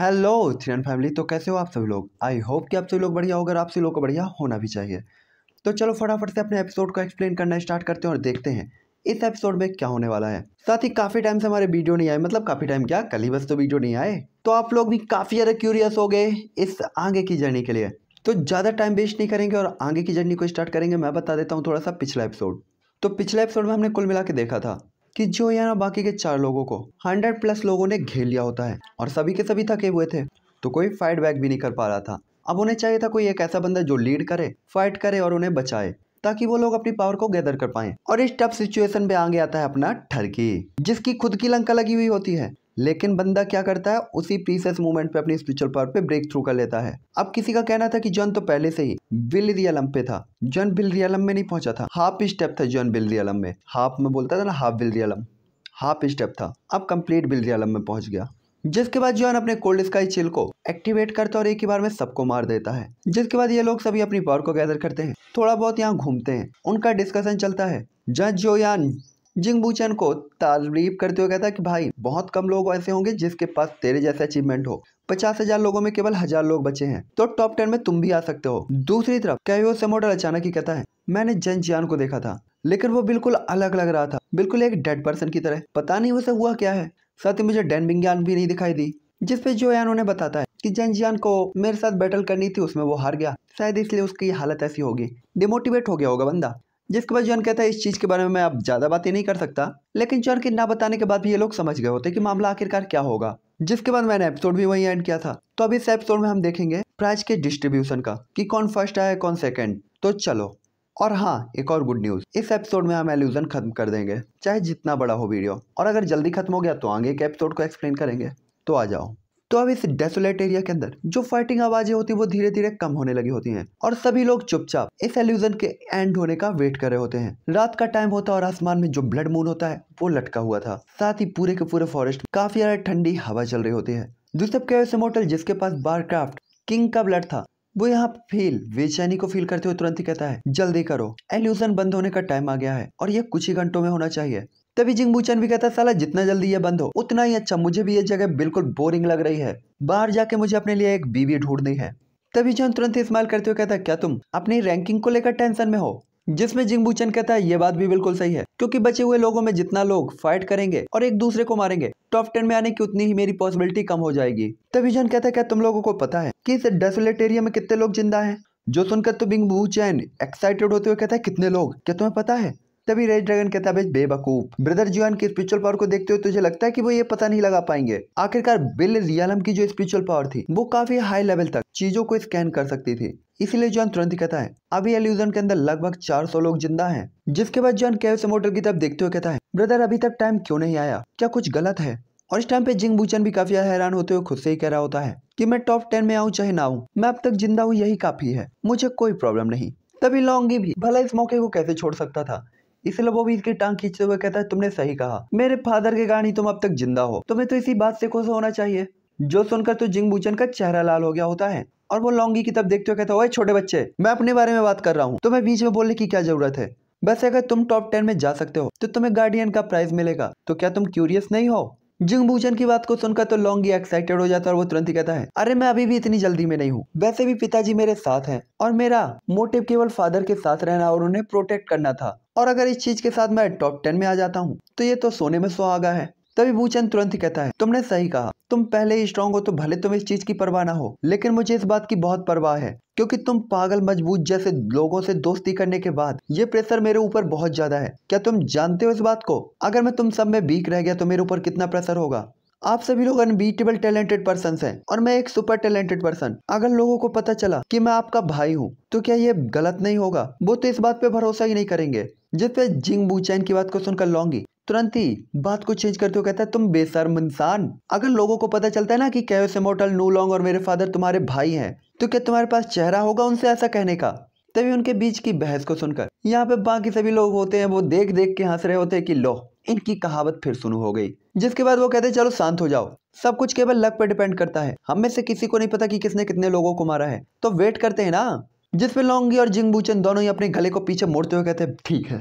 Hello and family तो कैसे हो आप सभी लोग आई होप कि आप सभी लोग बढ़िया होगा आप सभी लोग को बढ़िया होना भी चाहिए तो चलो फटाफट से अपने एपिसोड को एक्सप्लेन करना स्टार्ट करते हैं और देखते हैं इस एपिसोड में क्या होने वाला है साथ ही काफ़ी टाइम से हमारे वीडियो नहीं आए मतलब काफ़ी टाइम क्या कल ही बस तो वीडियो नहीं आए तो आप लोग भी काफ़ी ज़्यादा क्यूरियस हो गए इस आगे की जर्नी के लिए तो ज़्यादा टाइम वेस्ट नहीं करेंगे और आगे की जर्नी को स्टार्ट करेंगे मैं बता देता हूँ थोड़ा सा पिछला एपिसोड तो पिछले एपिसोड में हमने कुल मिला के देखा था कि जो या बाकी के चार लोगों को हंड्रेड प्लस लोगों ने घेर लिया होता है और सभी के सभी थके हुए थे तो कोई फाइट बैक भी नहीं कर पा रहा था अब उन्हें चाहिए था कोई एक ऐसा बंदा जो लीड करे फाइट करे और उन्हें बचाए ताकि वो लोग अपनी पावर को गैदर कर पाए और इस टफ सिचुएशन पे आगे आता है अपना ठरकी जिसकी खुद की लंका लगी हुई होती है लेकिन बंदा क्या करता है उसी प्रीसेस मूवमेंट पे अपनी स्पिरिचुअल पावर पे ब्रेक थ्रू कर लेता है अब किसी का कहना था कि जॉन तो पहले से ही बिल रियलम पे था जॉन बिल रियलम में नहीं पहुंचा था हाफ स्टेप था जॉन बिल रियलम में हाफ में बोलता था ना हाफ बिल रियलम हाफ स्टेप था अब कंप्लीट बिल रियलम में पहुंच गया जिसके बाद जॉन अपने कोल्ड स्काई चिल को एक्टिवेट करता है और एक ही बार में सबको मार देता है जिसके बाद ये लोग सभी अपनी पावर को गैदर करते हैं थोड़ा बहुत यहाँ घूमते हैं उनका डिस्कशन चलता है जज जो यान जिंगबूचन को तारीफ करते हुए कहता कि भाई बहुत कम लोग ऐसे होंगे जिसके पास तेरे जैसे अचीवमेंट हो पचास हजार लोगों में केवल हजार लोग बचे हैं तो टॉप टेन में तुम भी आ सकते हो दूसरी तरफ कैवियो सेमोडल अचानक ही कहता है मैंने जन जियान को देखा था लेकिन वो बिल्कुल अलग लग रहा था बिल्कुल एक डेड पर्सन की तरह पता नहीं उसे हुआ क्या है साथ ही मुझे डेन विज्ञान भी नहीं दिखाई दी जिसपे जो यान उन्हें बताता है कि जन जियान को मेरे साथ बैटल करनी थी उसमें वो हार गया शायद इसलिए उसकी हालत ऐसी होगी डिमोटिवेट हो गया होगा बंदा जिसके बाद जॉन कहता है इस चीज़ के बारे में मैं अब ज़्यादा बातें नहीं कर सकता लेकिन जॉन के ना बताने के बाद भी ये लोग समझ गए होते कि मामला आखिरकार क्या होगा जिसके बाद मैंने एपिसोड भी वही एंड किया था तो अब इस एपिसोड में हम देखेंगे प्राइज के डिस्ट्रीब्यूशन का कि कौन फर्स्ट आया कौन सेकंड तो चलो और हाँ एक और गुड न्यूज इस एपिसोड में हम एल्यूजन खत्म कर देंगे चाहे जितना बड़ा हो वीडियो और अगर जल्दी खत्म हो गया तो आगे एक एपिसोड को एक्सप्लेन करेंगे तो आ जाओ तो अब इस डेसोलेट एरिया के अंदर जो फाइटिंग आवाजें होती है वो धीरे धीरे कम होने लगी होती हैं और सभी लोग चुपचाप इस एल्यूजन के एंड होने का वेट कर रहे होते हैं रात का टाइम होता है और आसमान में जो ब्लड मून होता है वो लटका हुआ था साथ ही पूरे के पूरे फॉरेस्ट में काफी ज्यादा ठंडी हवा चल रही होती है दूसरा कैसे मोटल जिसके पास बार क्राफ्ट किंग का ब्लड था वो यहाँ फील बेचैनी को फील करते हुए तुरंत ही कहता है जल्दी करो एल्यूजन बंद होने का टाइम आ गया है और ये कुछ ही घंटों में होना चाहिए तभी चन भी कहता साला जितना जल्दी ये बंद हो उतना ही अच्छा मुझे भी ये जगह बिल्कुल बोरिंग लग रही है बाहर जाके मुझे अपने लिए एक बीवी ढूंढनी है तभी जॉन तुरंत स्माइल करते हुए कहता क्या तुम अपनी रैंकिंग को लेकर टेंशन में हो जिसमें जिंगबूचन कहता है ये बात भी बिल्कुल सही है क्योंकि बचे हुए लोगों में जितना लोग फाइट करेंगे और एक दूसरे को मारेंगे टॉप टेन में आने की उतनी ही मेरी पॉसिबिलिटी कम हो जाएगी तभी जॉन कहता है क्या तुम लोगों को पता है कि इस डेसोलेट एरिया में कितने लोग जिंदा है जो सुनकर तो बिंग चैन एक्साइटेड होते हुए कहता है कितने लोग क्या तुम्हें पता है तभी रेड ड्रैगन कहता है बेवकूफ ब्रदर जुआन की स्पिरिचुअल पावर को देखते हुए तुझे लगता है कि वो ये पता नहीं लगा पाएंगे आखिरकार बिल रियालम की जो स्पिरिचुअल पावर थी वो काफी हाई लेवल तक चीजों को स्कैन कर सकती थी इसलिए जॉन तुरंत कहता है अभी एल्यूजन के अंदर लगभग 400 लोग जिंदा हैं जिसके बाद जॉन कैसे मोटर की तरफ देखते हुए कहता है ब्रदर अभी तक टाइम क्यों नहीं आया क्या कुछ गलत है और इस टाइम पे जिंग बूचन भी काफी हैरान होते हुए खुद से ही कह रहा होता है कि मैं टॉप टेन में आऊँ चाहे ना आऊँ मैं अब तक जिंदा हूँ यही काफी है मुझे कोई प्रॉब्लम नहीं तभी लॉन्गी भी भला इस मौके को कैसे छोड़ सकता था इसलिए वो भी इसकी टांग खींचते हुए कहता है तुमने सही कहा मेरे फादर के कारण ही तुम अब तक जिंदा हो तुम्हें तो इसी बात से खुश होना चाहिए जो सुनकर तो जिंग का चेहरा लाल हो गया होता है और वो लौंगी की तरफ देखते हुए कहता है छोटे बच्चे मैं अपने बारे में बात कर रहा हूँ तुम्हें बीच में बोलने की क्या जरूरत है बस अगर तुम टॉप टेन में जा सकते हो तो तुम्हें गार्डियन का प्राइज मिलेगा तो क्या तुम क्यूरियस नहीं हो भूचन की बात को सुनकर तो लौंगी एक्साइटेड हो जाता है और वो तुरंत ही कहता है अरे मैं अभी भी इतनी जल्दी में नहीं हूँ वैसे भी पिताजी मेरे साथ हैं और मेरा मोटिव केवल फादर के साथ रहना और उन्हें प्रोटेक्ट करना था और अगर इस चीज के साथ मैं टॉप टेन में आ जाता हूँ तो ये तो सोने में सुहागा है तभी भूचंद तुरंत कहता है तुमने सही कहा तुम पहले ही स्ट्रांग हो तो भले तुम इस चीज की परवाह ना हो लेकिन मुझे इस बात की बहुत परवाह है क्योंकि तुम पागल मजबूत जैसे लोगों से दोस्ती करने के बाद ये प्रेशर मेरे ऊपर बहुत ज्यादा है क्या तुम जानते हो इस बात को अगर मैं तुम सब में वीक रह गया तो मेरे ऊपर कितना प्रेशर होगा आप सभी लोग अनबीटेबल टैलेंटेड पर्सन हैं और मैं एक सुपर टैलेंटेड पर्सन अगर लोगों को पता चला कि मैं आपका भाई हूँ तो क्या ये गलत नहीं होगा वो तो इस बात पे भरोसा ही नहीं करेंगे जब पे जिंग बुचैन की बात को सुनकर लौंगी तुरंत ही बात को चेंज करते हुए कहता है तुम बेशर्म इंसान अगर लोगों को पता चलता है ना कि कैस मोटल नू लॉन्ग और मेरे फादर तुम्हारे भाई हैं तो क्या तुम्हारे पास चेहरा होगा उनसे ऐसा कहने का तभी उनके बीच की बहस को सुनकर यहाँ पे बाकी सभी लोग होते हैं वो देख देख के हंस रहे होते हैं कि लो इनकी कहावत फिर शुरू हो गई जिसके बाद वो कहते चलो शांत हो जाओ सब कुछ केवल लक पर डिपेंड करता है हम में से किसी को नहीं पता कि किसने कितने लोगों को मारा है तो वेट करते हैं ना जिसमें लोंगी और जिंगबूचन दोनों ही अपने गले को पीछे मोड़ते हुए कहते हैं ठीक है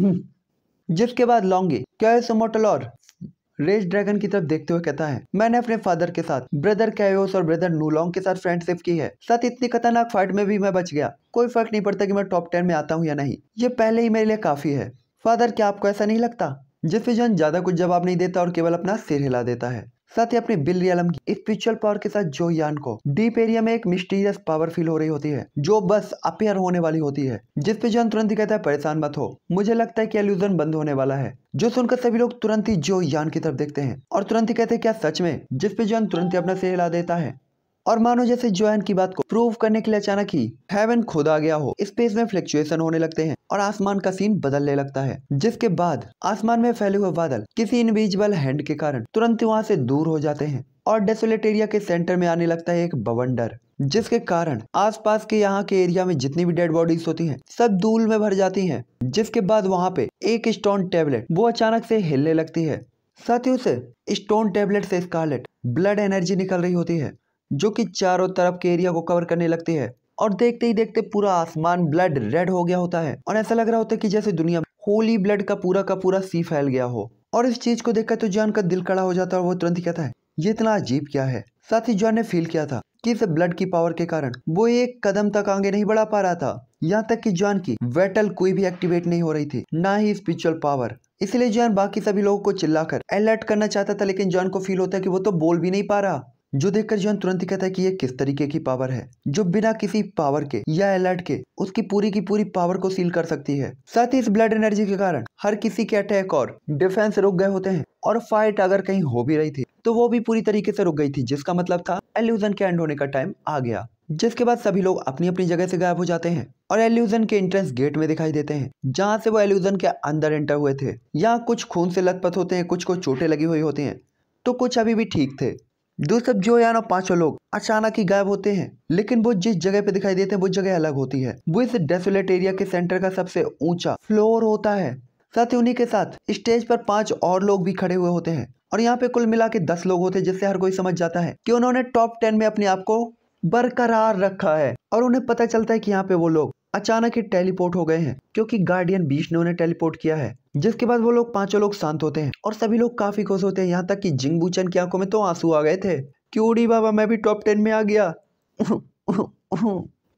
हम्म। जिसके बाद लोंगी कैसोमोटल और रेस ड्रैगन की तरफ देखते हुए कहता है मैंने अपने फादर के साथ ब्रदर कैस और ब्रदर नूलोंग के साथ फ्रेंडशिप की है साथ इतनी खतरनाक फाइट में भी मैं बच गया कोई फर्क नहीं पड़ता कि मैं टॉप टेन में आता हूँ या नहीं ये पहले ही मेरे लिए काफी है फादर क्या आपको ऐसा नहीं लगता जिसमें जन ज्यादा कुछ जवाब नहीं देता और केवल अपना सिर हिला देता है साथ ही अपने बिल्ली आलम की स्पिरिचुअल पावर के साथ जोयान को डीप एरिया में एक मिस्टीरियस पावर फील हो रही होती है जो बस अपेयर होने वाली होती है जिसपे जॉन तुरंत ही कहता है परेशान मत हो मुझे लगता है कि एल्यूजन बंद होने वाला है जो सुनकर सभी लोग तुरंत ही जो यान की तरफ देखते हैं और तुरंत ही कहते हैं क्या सच में जिसपे जॉन तुरंत ही अपना सिर हिला देता है और मानो जैसे ज्वाइन की बात को प्रूव करने के लिए अचानक ही हेवन खोदा गया हो स्पेस में फ्लक्चुएशन होने लगते हैं और आसमान का सीन बदलने लगता है जिसके बाद आसमान में फैले हुए बादल किसी इनविजिबल हैंड के कारण तुरंत वहाँ से दूर हो जाते हैं और डेसोलेट एरिया के सेंटर में आने लगता है एक बवंडर जिसके कारण आसपास के यहाँ के एरिया में जितनी भी डेड बॉडीज होती हैं सब धूल में भर जाती हैं जिसके बाद वहाँ पे एक स्टोन टेबलेट वो अचानक से हिलने लगती है साथ ही उसे स्टोन टेबलेट से स्कारलेट ब्लड एनर्जी निकल रही होती है जो कि चारों तरफ के एरिया को कवर करने लगते है और देखते ही देखते पूरा आसमान ब्लड रेड हो गया होता है और ऐसा लग रहा होता है कि जैसे दुनिया होली ब्लड का पूरा का पूरा सी फैल गया हो और इस चीज को देखकर तो जॉन का दिल कड़ा हो जाता है और वो तुरंत ही कहता है ये इतना अजीब क्या है साथ ही जॉन ने फील किया था कि इस ब्लड की पावर के कारण वो एक कदम तक आगे नहीं बढ़ा पा रहा था यहाँ तक कि जॉन की वेटल कोई भी एक्टिवेट नहीं हो रही थी ना ही स्पिरिचुअल पावर इसलिए जॉन बाकी सभी लोगों को चिल्लाकर अलर्ट करना चाहता था लेकिन जॉन को फील होता है कि वो तो बोल भी नहीं पा रहा जो देखकर जॉन तुरंत ही कहता है कि ये किस तरीके की पावर है जो बिना किसी पावर के या अलर्ट के उसकी पूरी की पूरी पावर को सील कर सकती है साथ ही इस ब्लड एनर्जी के कारण हर किसी के अटैक और डिफेंस रुक गए होते हैं और फाइट अगर कहीं हो भी रही थी तो वो भी पूरी तरीके से रुक गई थी जिसका मतलब था एल्यूजन के एंड होने का टाइम आ गया जिसके बाद सभी लोग अपनी अपनी जगह से गायब हो जाते हैं और एल्यूजन के एंट्रेंस गेट में दिखाई देते हैं जहाँ से वो एल्यूजन के अंदर एंटर हुए थे यहाँ कुछ खून से लथपथ होते हैं कुछ को चोटें लगी हुई होती हैं तो कुछ अभी भी ठीक थे दोस्तों जो यानो पांचों लोग अचानक ही गायब होते हैं लेकिन वो जिस जगह पे दिखाई देते हैं वो जगह अलग होती है वो इस डेसोलेट एरिया के सेंटर का सबसे ऊंचा फ्लोर होता है साथ ही उन्हीं के साथ स्टेज पर पांच और लोग भी खड़े हुए होते हैं और यहाँ पे कुल मिला के दस लोग होते हैं जिससे हर कोई समझ जाता है कि उन्होंने टॉप टेन में अपने आप को बरकरार रखा है और उन्हें पता चलता है कि यहाँ पे वो लोग अचानक ही टेलीपोर्ट हो गए हैं क्योंकि गार्डियन बीच ने उन्हें टेलीपोर्ट किया है जिसके बाद वो लोग पांचों लोग शांत होते हैं और सभी लोग काफी खुश होते हैं यहाँ तक कि जिंगबूचन की आंखों में तो आंसू आ गए थे क्यूड़ी बाबा मैं भी टॉप टेन में आ गया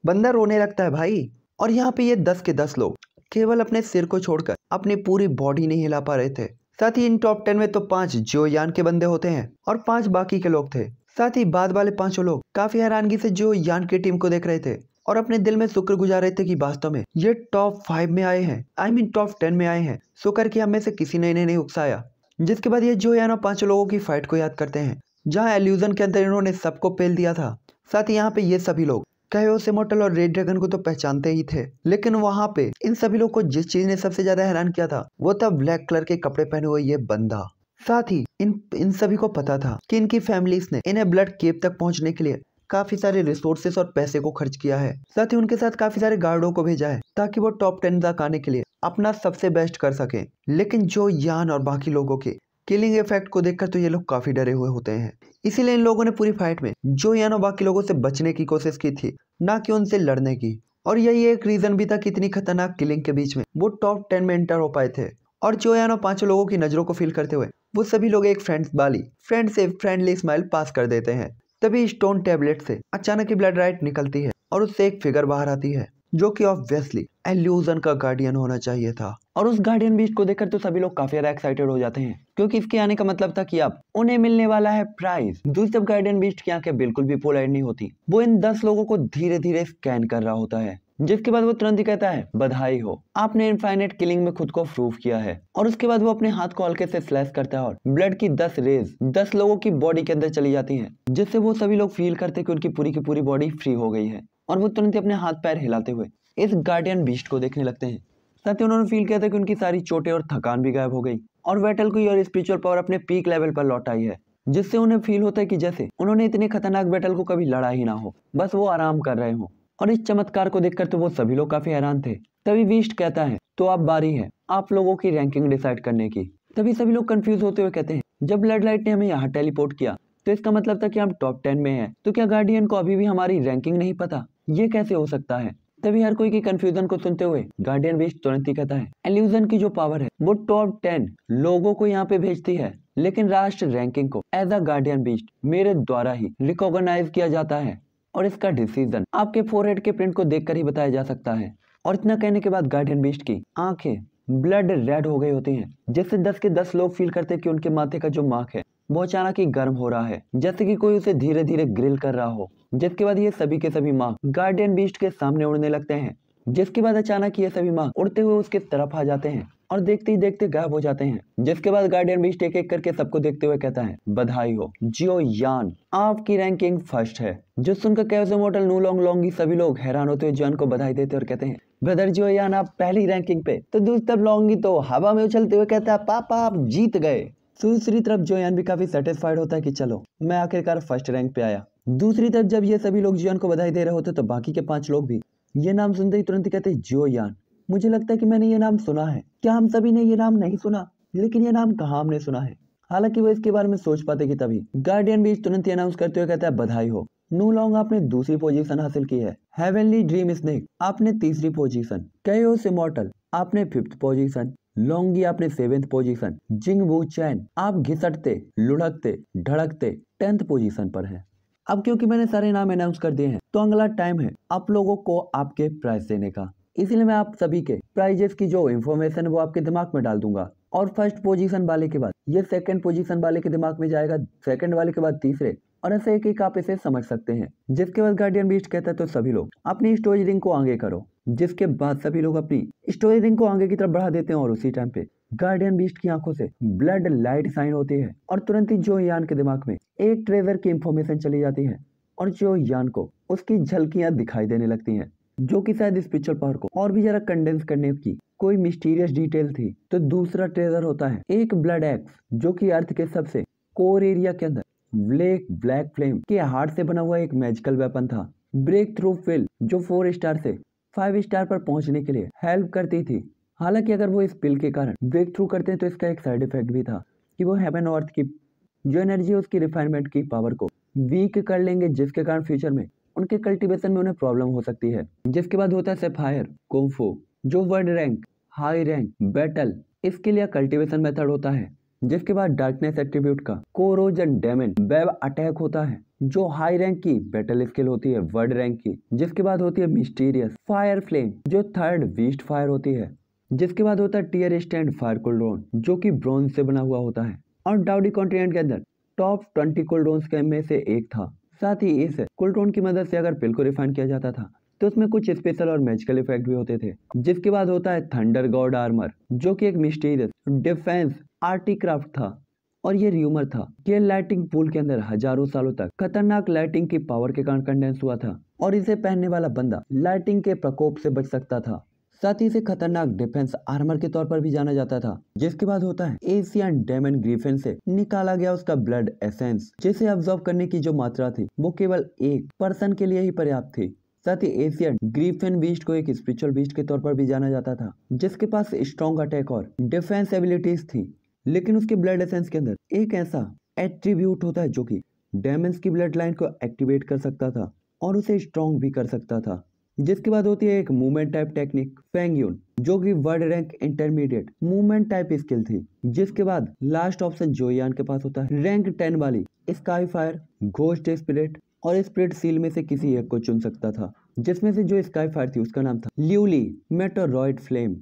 बंदा रोने लगता है भाई और यहाँ पे ये दस के दस लोग केवल अपने सिर को छोड़कर अपनी पूरी बॉडी नहीं हिला पा रहे थे साथ ही इन टॉप टेन में तो पांच यान के बंदे होते हैं और पांच बाकी के लोग थे साथ ही बाद वाले पांचों लोग काफी हैरानगी से जो यान की टीम को देख रहे थे और अपने दिल में शुक्र गुजार रहे थे कि वास्तव में ये टॉप फाइव में आए हैं आई मीन टॉप टेन में आए हैं सो करके हमें से किसी ने इन्हें नहीं उकसाया जिसके बाद ये जो है ना पांचों लोगों की फाइट को याद करते हैं जहाँ एल्यूजन के अंदर इन्होंने सबको पेल दिया था साथ ही यहाँ पे ये सभी लोग कहो सेमोटल और रेड ड्रैगन को तो पहचानते ही थे लेकिन वहाँ पे इन सभी लोग को जिस चीज ने सबसे ज्यादा हैरान किया था वो था ब्लैक कलर के कपड़े पहने हुए ये बंदा साथ ही इन इन सभी को पता था कि इनकी फैमिलीज ने इन्हें ब्लड केप तक पहुंचने के लिए काफी सारे रिसोर्सेस और पैसे को खर्च किया है साथ ही उनके साथ काफी सारे गार्डों को भेजा है ताकि वो टॉप टेन तक आने के लिए अपना सबसे बेस्ट कर सके लेकिन जो यान और बाकी लोगों के किलिंग इफेक्ट को देखकर तो ये लोग काफी डरे हुए होते हैं इसीलिए इन लोगों ने पूरी फाइट में जो यान और बाकी लोगों से बचने की कोशिश की थी ना कि उनसे लड़ने की और यही एक रीजन भी था कि इतनी खतरनाक किलिंग के बीच में वो टॉप टेन में एंटर हो पाए थे और जो यान और पांचों लोगों की नजरों को फील करते हुए वो सभी लोग एक फ्रेंड्स वाली फ्रेंड से फ्रेंडली स्माइल पास कर देते हैं तभी स्टोन टेबलेट से अचानक ही ब्लड राइट निकलती है और उससे एक फिगर बाहर आती है जो कि ऑब्वियसली एल्यूजन का गार्डियन होना चाहिए था और उस गार्डियन बीच को देखकर तो सभी लोग काफी ज्यादा एक्साइटेड हो जाते हैं क्योंकि इसके आने का मतलब था कि अब उन्हें मिलने वाला है प्राइज दूसरी तरफ गार्डियन बीच की आंखें बिल्कुल भी पोलाइड नहीं होती वो इन दस लोगों को धीरे धीरे स्कैन कर रहा होता है जिसके बाद वो तुरंत ही कहता है बधाई हो आपने इनफाइनेट किलिंग में खुद को प्रूव किया है और उसके बाद वो अपने हाथ को हल्के से स्लैश करता है और ब्लड की दस रेज दस लोगों की बॉडी के अंदर चली जाती है जिससे वो सभी लोग फील करते कि उनकी पूरी की पूरी बॉडी फ्री हो गई है और वो तुरंत ही अपने हाथ पैर हिलाते हुए इस गार्डियन बीस्ट को देखने लगते हैं साथ ही उन्होंने फील किया था कि उनकी सारी चोटें और थकान भी गायब हो गई और वेटल को और स्पिरिचुअल पावर अपने पीक लेवल पर लौट आई है जिससे उन्हें फील होता है कि जैसे उन्होंने इतने खतरनाक बैटल को कभी लड़ा ही ना हो बस वो आराम कर रहे हों और इस चमत्कार को देखकर तो वो सभी लोग काफी हैरान थे तभी विष्ट कहता है तो आप बारी है आप लोगों की रैंकिंग डिसाइड करने की तभी सभी लोग कंफ्यूज होते हुए कहते हैं जब ब्लड लाइट ने हमें यहाँ टेलीपोर्ट किया तो इसका मतलब था कि हम टॉप टेन में हैं तो क्या गार्डियन को अभी भी हमारी रैंकिंग नहीं पता ये कैसे हो सकता है तभी हर कोई की कंफ्यूजन को सुनते हुए गार्डियन बीच तुरंत ही कहता है एल्यूजन की जो पावर है वो टॉप टेन लोगों को यहाँ पे भेजती है लेकिन राष्ट्र रैंकिंग को एज अ गार्डियन बीस्ट मेरे द्वारा ही रिकॉग्नाइज किया जाता है और इसका डिसीजन आपके फोरहेड के प्रिंट को देखकर ही बताया जा सकता है और इतना कहने के बाद गार्डियन बीस्ट की आंखें ब्लड रेड हो गई होती हैं जिससे दस के दस लोग फील करते हैं कि उनके माथे का जो मार्क है वो अचानक ही गर्म हो रहा है जैसे कि कोई उसे धीरे धीरे ग्रिल कर रहा हो जिसके बाद ये सभी के सभी मार्क गार्डियन बीस्ट के सामने उड़ने लगते हैं जिसके बाद अचानक ये सभी मार्क उड़ते हुए उसके तरफ आ जाते हैं और देखते ही देखते गायब हो जाते हैं जिसके बाद गार्डियन बीस्ट एक एक करके सबको देखते हुए कहता है बधाई हो जियो यान आपकी रैंकिंग फर्स्ट है जो सुनकर कैसे मोटल नू लॉन्ग लॉन्ग सभी लोग हैरान होते हुए जॉन को बधाई देते और कहते हैं ब्रदर जियो यान आप पहली रैंकिंग पे तो दूसरी तरफ लॉन्गी तो हवा में उछलते हुए कहता है पापा आप जीत गए दूसरी तरफ यान भी काफी सेटिस्फाइड होता है कि चलो मैं आखिरकार फर्स्ट रैंक पे आया दूसरी तरफ जब ये सभी लोग जियोन को बधाई दे रहे होते तो बाकी के पांच लोग भी ये नाम सुनते ही तुरंत कहते यान मुझे लगता है कि मैंने ये नाम सुना है क्या हम सभी ने ये नाम नहीं सुना लेकिन ये नाम कहाँ हमने सुना है हालांकि वो इसके बारे में सोच पाते कि तभी गार्डियन बीच तुरंत ही अनाउंस करते हुए कहता है बधाई हो नू लॉन्ग आपने दूसरी पोजीशन हासिल की है हेवनली ड्रीम स्नेक आपने तीसरी पोजीशन कयोस इमोर्टल आपने फिफ्थ पोजीशन लोंगी आपने सेवेंथ पोजीशन जिंग वो चैन आप घिसटते लुढ़कते ढड़कते टेंथ पोजीशन पर हैं अब क्योंकि मैंने सारे नाम अनाउंस कर दिए हैं तो अगला टाइम है आप लोगों को आपके प्राइस देने का इसलिए मैं आप सभी के प्राइजेस की जो इन्फॉर्मेशन है वो आपके दिमाग में डाल दूंगा और फर्स्ट पोजीशन वाले के बाद ये सेकंड पोजीशन वाले के दिमाग में जाएगा सेकंड वाले के बाद तीसरे और ऐसे एक एक आप इसे समझ सकते हैं जिसके बाद गार्डियन बीस्ट कहता है तो सभी लोग अपनी स्टोरी रिंग को आगे करो जिसके बाद सभी लोग अपनी स्टोरी रिंग को आगे की तरफ बढ़ा देते हैं और उसी टाइम पे गार्डियन बीस्ट की आंखों से ब्लड लाइट साइन होती है और तुरंत ही जो यान के दिमाग में एक ट्रेजर की इंफॉर्मेशन चली जाती है और जो यान को उसकी झलकियां दिखाई देने लगती हैं जो कि शायद इस पिक्चर पावर को और भी जरा कंडेंस करने की कोई मिस्टीरियस डिटेल थी तो दूसरा ट्रेजर होता है एक ब्लड एक्स जो कि अर्थ के सबसे कोर एरिया के अंदर ब्लैक ब्लैक फ्लेम के हार्ट से बना हुआ एक मैजिकल वेपन था ब्रेक थ्रू फिल जो फोर स्टार से फाइव स्टार पर पहुंचने के लिए हेल्प करती थी हालांकि अगर वो इस पिल के कारण ब्रेक थ्रू करते हैं तो इसका एक साइड इफेक्ट भी था कि वो हेवन अर्थ की जो एनर्जी है उसकी रिफाइनमेंट की पावर को वीक कर लेंगे जिसके कारण फ्यूचर में उनके कल्टीवेशन में उन्हें प्रॉब्लम हो सकती है जिसके बाद होता है सेफायर कुम्फो जो world rank high rank battle इसके लिए कल्टीवेशन मेथड होता है जिसके बाद डार्कनेस एट्रीब्यूट का कोरोजन डेमेन वेब अटैक होता है जो हाई रैंक की बैटल स्किल होती है वर्ड रैंक की जिसके बाद होती है मिस्टीरियस फायर फ्लेम जो थर्ड बीस्ट फायर होती है जिसके बाद होता है टीयर स्टैंड फायर कोल्ड्रोन जो कि ब्रॉन्ज से बना हुआ होता है और डाउडी कॉन्टिनेंट के अंदर टॉप ट्वेंटी कोल्ड्रोन्स के में से एक था साथ ही इस कुलटोन की मदद से अगर पिल को रिफाइन किया जाता था तो उसमें कुछ स्पेशल और मैजिकल इफेक्ट भी होते थे जिसके बाद होता है थंडर गॉड आर्मर जो कि एक मिस्टीरियस डिफेंस आर्टी क्राफ्ट था और ये र्यूमर था कि लाइटिंग पूल के अंदर हजारों सालों तक खतरनाक लाइटिंग की पावर के कारण कंडेंस हुआ था और इसे पहनने वाला बंदा लाइटिंग के प्रकोप से बच सकता था साथ ही इसे खतरनाक डिफेंस आर्मर के तौर पर भी जाना जाता था जिसके बाद होता है एशियन डेमन ग्रीफेन से निकाला गया उसका ब्लड एसेंस जिसे ऑब्जॉर्व करने की जो मात्रा थी वो केवल एक पर्सन के लिए ही पर्याप्त थी साथ ही एशियन ग्रीफेन बीस्ट को एक स्पिरिचुअल बीस्ट के तौर पर भी जाना जाता था जिसके पास स्ट्रॉन्ग अटैक और डिफेंस एबिलिटीज थी लेकिन उसके ब्लड एसेंस के अंदर एक ऐसा एट्रीब्यूट होता है जो कि डेमेंस की ब्लड लाइन को एक्टिवेट कर सकता था और उसे स्ट्रॉन्ग भी कर सकता था जिसके बाद होती है एक मूवमेंट टाइप टेक्निक फेंगयून जो कि world rank intermediate movement type skill थी जिसके बाद लास्ट ऑप्शन जोयान के पास होता है रैंक टेन वाली स्काई फायर घोस्ट स्पिरिट और स्प्रिट सील में से किसी एक को चुन सकता था जिसमें से जो स्काई फायर थी उसका नाम था ल्यूली मेटोरॉयड फ्लेम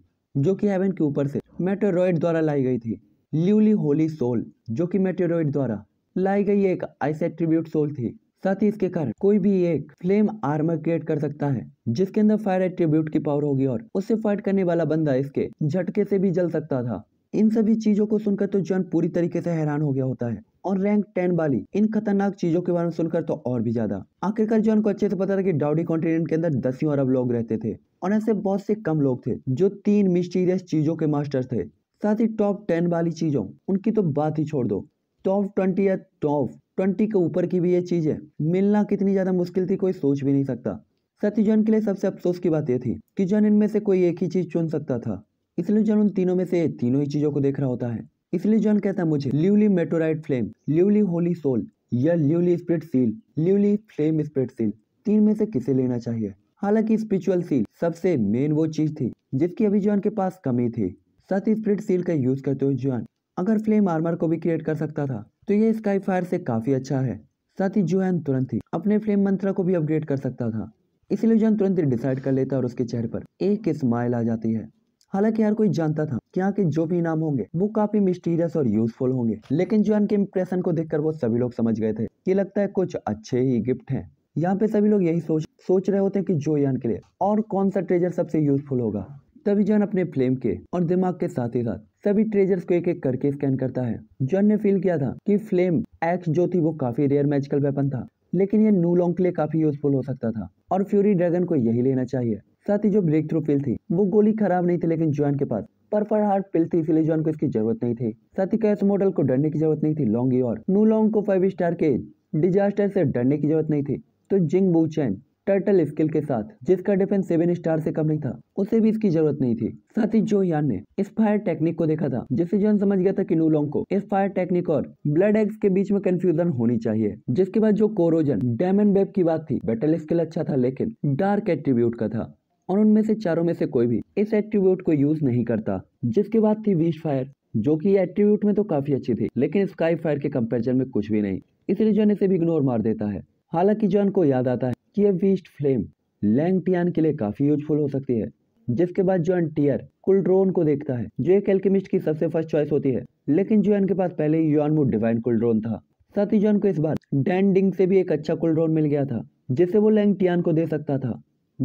जो कि हेवन के ऊपर से मेटोरॉयड द्वारा लाई गई थी ल्यूली होली सोल जो कि मेटोरॉइड द्वारा लाई गई एक आइस एट्रीब्यूट सोल थी साथ ही इसके कारण कोई भी एक फ्लेम आर्मर क्रिएट कर सकता है जिसके अंदर फायर एट्रीब्यूट की पावर होगी और उससे फाइट करने वाला बंदा इसके झटके से भी जल सकता था इन सभी चीजों को सुनकर तो जॉन पूरी तरीके से हैरान हो गया होता है और रैंक टेन वाली इन खतरनाक चीजों के बारे में सुनकर तो और भी ज्यादा आखिरकार जॉन को अच्छे से पता था कि डाउडी कॉन्टिनेंट के अंदर दसियों अरब लोग रहते थे और ऐसे बहुत से कम लोग थे जो तीन मिस्टीरियस चीजों के मास्टर थे साथ ही टॉप टेन वाली चीजों उनकी तो बात ही छोड़ दो टॉप ट्वेंटी या टॉप ट्वेंटी के ऊपर की भी ये चीज़ है मिलना कितनी ज़्यादा मुश्किल थी कोई सोच भी नहीं सकता सत्य के लिए सबसे अफसोस की बात यह थी कि जैन इनमें से कोई एक ही चीज़ चुन सकता था इसलिए जैन उन तीनों में से तीनों ही चीज़ों को देख रहा होता है इसलिए जॉन कहता है मुझे Liuli meteorite flame Liuli holy soul या Liuli spirit seal Liuli flame spirit seal तीन में से किसे लेना चाहिए हालांकि स्पिरिचुअल सील सबसे मेन वो चीज थी जिसकी अभी जॉन के पास कमी थी साथ ही स्प्रिट सील का यूज करते हुए जॉन अगर फ्लेम आर्मर को भी क्रिएट कर सकता था तो ये स्काई फायर से काफ़ी अच्छा है साथ ही जोहन तुरंत ही अपने फ्लेम मंत्रा को भी अपग्रेड कर सकता था इसलिए जोहन तुरंत ही डिसाइड कर लेता और उसके चेहरे पर एक स्माइल आ जाती है हालांकि यार कोई जानता था कि यहाँ के जो भी इनाम होंगे वो काफी मिस्टीरियस और यूजफुल होंगे लेकिन जोहन के इम्प्रेशन को देखकर वो सभी लोग समझ गए थे कि लगता है कुछ अच्छे ही गिफ्ट हैं यहाँ पे सभी लोग यही सोच सोच रहे होते हैं कि जो यान के लिए और कौन सा ट्रेजर सबसे यूजफुल होगा तभी जॉन अपने फ्लेम के और दिमाग के साथ ही साथ सभी ट्रेजर्स को एक एक करके स्कैन करता है जॉन ने फील किया था कि फ्लेम एक्स जो थी वो काफी रेयर मैजिकल वेपन था लेकिन ये नूलोंग के लिए काफी यूजफुल हो सकता था और फ्यूरी ड्रैगन को यही लेना चाहिए साथ ही जो ब्रेक थ्रू पिल थी वो गोली खराब नहीं थी लेकिन जॉन के पास पर्पल हार्ट पिल थी इसलिए जॉन को इसकी जरूरत नहीं थी साथ ही कैस मॉडल को डरने की जरूरत नहीं थी लॉन्गी और नूलोंग को फाइव स्टार के डिजास्टर से डरने की जरूरत नहीं थी तो जिंग बू चैन टर्टल स्किल के साथ जिसका डिफेंस सेवन स्टार से कम नहीं था उसे भी इसकी जरूरत नहीं थी साथ ही जो यान ने इस फायर टेक्निक को देखा था जिससे जॉन समझ गया था कि नूलोंग को इस फायर टेक्निक और ब्लड एग्स के बीच में कंफ्यूजन होनी चाहिए जिसके बाद जो कोरोजन डायमंड बेब की बात थी बैटल स्किल अच्छा था लेकिन डार्क एट्रीब्यूट का था और उनमें से चारों में से कोई भी इस एट्रीब्यूट को यूज नहीं करता जिसके बाद थी विश फायर जो कि एट्रीब्यूट में तो काफी अच्छी थी लेकिन स्काई फायर के कंपेरिजन में कुछ भी नहीं इसलिए जॉन इसे भी इग्नोर मार देता है हालांकि जॉन को याद आता है केव वेस्ट फ्लेम लैंगटियान के लिए काफी यूजफुल हो सकती है जिसके बाद जॉन टियर कुलड्रोन को देखता है जो एक एल्केमिस्ट की सबसे फर्स्ट चॉइस होती है लेकिन जॉन के पास पहले योनमू डिवाइन कुलड्रोन था साथ ही जॉन को इस बार डैंडिंग से भी एक अच्छा कुलड्रोन मिल गया था जिसे वो लैंगटियान को दे सकता था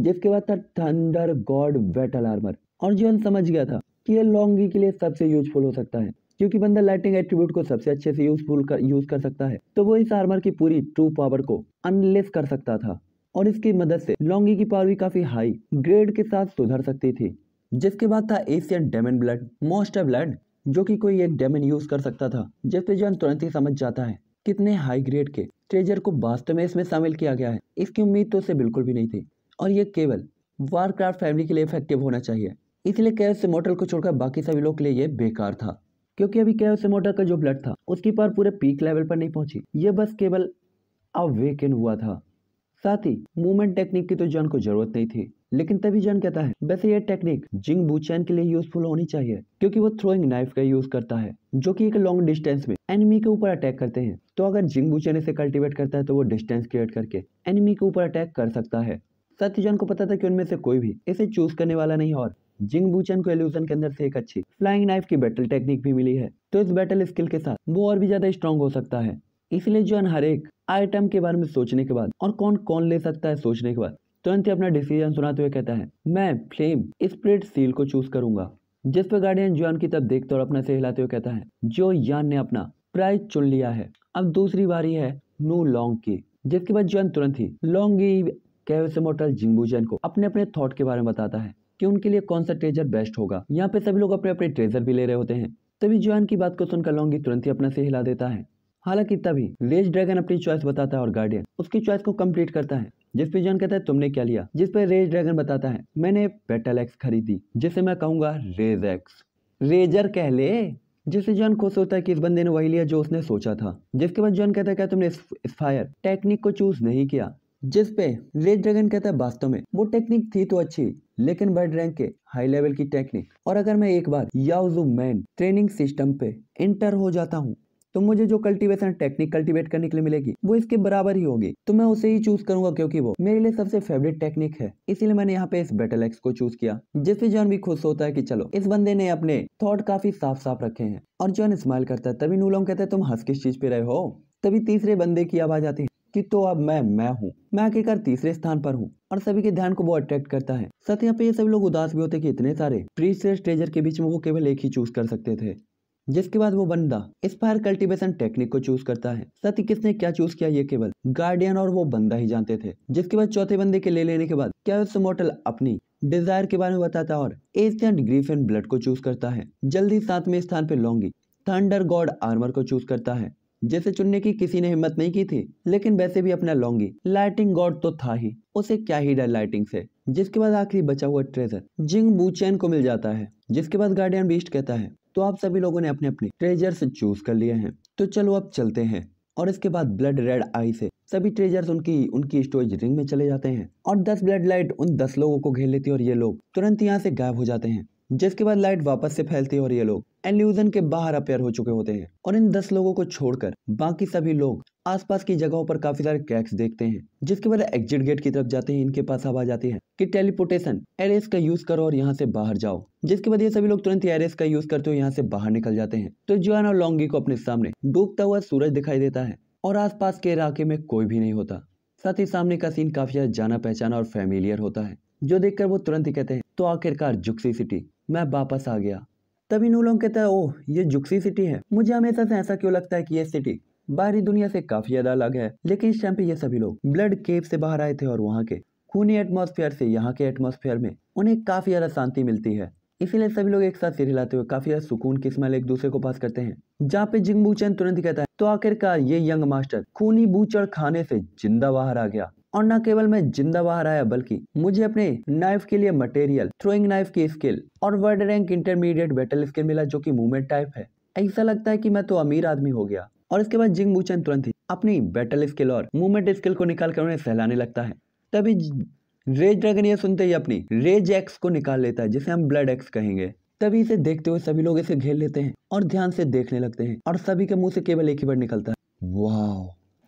जिसके बाद था थंडर गॉड वेटल आर्मर और जॉन समझ गया था कि यह लॉन्गी के लिए सबसे यूजफुल हो सकता है क्योंकि बंदा लाइटिंग एट्रीब्यूट को सबसे अच्छे से यूजफुल कर यूज कर सकता है तो वो इस आर्मर की पूरी ट्रू पावर को अनलेस कर सकता था और इसकी मदद से लौंगी की भी काफी हाई ग्रेड के साथ सुधर सकती थी जिसके बाद था Asian demon blood monster blood जो कि कोई एक डेमन यूज कर सकता था जिससे जो तुरंत ही समझ जाता है कितने हाई ग्रेड के ट्रेजर को वास्तव में इसमें शामिल किया गया है इसकी उम्मीद तो उसे बिल्कुल भी नहीं थी और ये केवल वारक्राफ्ट फैमिली के लिए इफेक्टिव होना चाहिए इसलिए कैव से मोटर को छोड़कर बाकी सभी लोग के लिए ये बेकार था क्योंकि अभी कैव से का जो ब्लड था उसकी पार पूरे पीक लेवल पर नहीं पहुंची ये बस केवल अवेकन हुआ था साथ ही मूवमेंट टेक्निक की तो जॉन को जरूरत नहीं थी लेकिन तभी जॉन कहता है वैसे यह टेक्निक जिंग बुचैन के लिए यूजफुल होनी चाहिए क्योंकि वो थ्रोइंग नाइफ का यूज करता है जो कि एक लॉन्ग डिस्टेंस में एनिमी के ऊपर अटैक करते हैं तो अगर जिंग बुचैन इसे कल्टिवेट करता है तो वो डिस्टेंस क्रिएट करके एनिमी के ऊपर अटैक कर सकता है साथ ही जॉन को पता था कि उनमें से कोई भी इसे चूज करने वाला नहीं और जिंग बुचन को एल्यूजन के अंदर से एक अच्छी फ्लाइंग नाइफ की बैटल टेक्निक भी मिली है तो इस बैटल स्किल के साथ वो और भी ज्यादा स्ट्रॉन्ग हो सकता है इसलिए जो है हर एक आइटम के बारे में सोचने के बाद और कौन कौन ले सकता है सोचने के बाद तुरंत ही अपना डिसीजन सुनाते हुए कहता है मैं फ्लेम स्प्रिट सील को चूज करूंगा जिस पर गार्डियन जॉन की तरफ देखते और अपना से हिलाते हुए कहता है जो यान ने अपना प्राइज चुन लिया है अब दूसरी बारी है नू लॉन्ग की जिसके बाद जॉन तुरंत ही लॉन्गी कैवेस मोटल जैन को अपने अपने थॉट के बारे में बताता है कि उनके लिए कौन सा ट्रेजर बेस्ट होगा यहाँ पे सभी लोग अपने अपने ट्रेजर भी ले रहे होते हैं तभी जॉन की बात को सुनकर लॉन्गी तुरंत ही अपना से हिला देता है हालांकि तभी रेज ड्रैगन अपनी चॉइस बताता है और गार्डियन उसकी चॉइस को कंप्लीट करता है जिस पे जॉन कहता है तुमने क्या लिया जिस पे रेज ड्रैगन बताता है मैंने पेटल एक्स खरीदी जिसे मैं कहूंगा रेज एक्स रेजर कह ले जिससे जॉन खुश होता है कि इस बंदे ने वही लिया जो उसने सोचा था जिसके बाद जॉन कहता है क्या तुमने फायर टेक्निक को चूज नहीं किया जिस पे रेज ड्रैगन कहता है वास्तव में वो टेक्निक थी तो अच्छी लेकिन बर्ड रैंक के हाई लेवल की टेक्निक और अगर मैं एक बार याउजू मैन ट्रेनिंग सिस्टम पे इंटर हो जाता हूँ तो मुझे जो कल्टीवेशन टेक्निक कल्टीवेट करने के लिए मिलेगी वो इसके बराबर ही होगी तो मैं उसे ही चूज करूंगा क्योंकि वो मेरे लिए सबसे फेवरेट टेक्निक है इसीलिए मैंने यहाँ पे इस बेटल एक्स को चूज किया जिससे जॉन भी खुश होता है की चलो इस बंदे ने अपने थॉट काफी साफ साफ रखे हैं और जॉन स्माइल करता है तभी नूलोंग कहता है तुम हंस किस चीज पे रहे हो तभी तीसरे बंदे की आवाज आती है कि तो अब मैं मैं हूँ मैं आखिरकार तीसरे स्थान पर हूँ और सभी के ध्यान को वो अट्रैक्ट करता है साथ यहाँ पे ये सभी लोग उदास भी होते कि इतने सारे से ट्रेजर के बीच में वो केवल एक ही चूज कर सकते थे जिसके बाद वो बंदा स्पायर कल्टीवेशन टेक्निक को चूज करता है साथ ही किसने क्या चूज किया ये केवल गार्डियन और वो बंदा ही जानते थे जिसके बाद चौथे बंदे के ले लेने के बाद क्या उस मॉडल अपनी डिजायर के बारे में बताता और एशियन एंड ब्लड को चूज करता है जल्दी सातवें स्थान पे लौंगी थंडर गॉड आर्मर को चूज करता है जिसे चुनने की किसी ने हिम्मत नहीं की थी लेकिन वैसे भी अपना लौंगी लाइटिंग गॉड तो था ही उसे क्या ही डर लाइटिंग से जिसके बाद आखिरी बचा हुआ ट्रेजर जिंग बूचैन को मिल जाता है जिसके बाद गार्डियन बीस्ट कहता है तो आप सभी लोगों ने अपने अपने ट्रेजर्स चूज कर लिए हैं तो चलो अब चलते हैं और इसके बाद ब्लड रेड आई से सभी ट्रेजर्स उनकी उनकी स्टोरेज रिंग में चले जाते हैं और दस ब्लड लाइट उन दस लोगों को घेर लेती है और ये लोग तुरंत यहाँ से गायब हो जाते हैं जिसके बाद लाइट वापस से फैलती है और ये लोग एल्यूजन के बाहर अपेयर हो चुके होते हैं और इन दस लोगों को छोड़कर बाकी सभी लोग आसपास की जगहों पर काफी सारे क्रैक्स देखते हैं जिसके बाद एग्जिट गेट की तरफ जाते हैं इनके पास आवाज आती है कि टेलीपोर्टेशन एरेस का यूज करो और यहाँ से बाहर जाओ जिसके बाद ये सभी लोग तुरंत एरेस का यूज करते हुए यहाँ से बाहर निकल जाते हैं तो जुआन और लॉन्गी को अपने सामने डूबता हुआ सूरज दिखाई देता है और आसपास के इलाके में कोई भी नहीं होता साथ ही सामने का सीन काफी जाना पहचाना और फेमिलियर होता है जो देखकर वो तुरंत ही कहते हैं तो आखिरकार जुक्सी सिटी मैं वापस आ गया तभी नूलोंग कहता है ओह ये जुक्सी सिटी है मुझे हमेशा से ऐसा क्यों लगता है कि ये सिटी बाहरी दुनिया से काफी ज्यादा अलग है लेकिन इस टाइम पे ये सभी लोग ब्लड केव से बाहर आए थे और वहाँ के खूनी एटमोसफेयर से यहाँ के एटमोसफेयर में उन्हें काफी ज्यादा शांति मिलती है इसीलिए सभी लोग एक साथ सिर हिलाते हुए काफी ज्यादा सुकून की स्मेल एक दूसरे को पास करते हैं जहाँ पे जिंगबू चैन तुरंत कहता है तो आखिरकार ये यंग मास्टर खूनी बूचड़ खाने से जिंदा बाहर आ गया और न केवल मैं जिंदा बाहर आया बल्कि मुझे अपने नाइफ के लिए मटेरियल थ्रोइंग नाइफ की स्किल और world rank intermediate battle skill मिला जो कि मूवमेंट टाइप है ऐसा लगता है कि मैं तो अमीर आदमी हो गया और इसके बाद जिंग मुचन तुरंत ही अपनी बैटल स्किल और मूवमेंट स्किल को निकाल कर उन्हें सहलाने लगता है तभी रेज ड्रैगन यह सुनते ही अपनी रेज एक्स को निकाल लेता है जिसे हम ब्लड एक्स कहेंगे तभी इसे देखते हुए सभी लोग इसे घेर लेते हैं और ध्यान से देखने लगते हैं और सभी के मुंह से केवल एक ही बार निकलता है वाह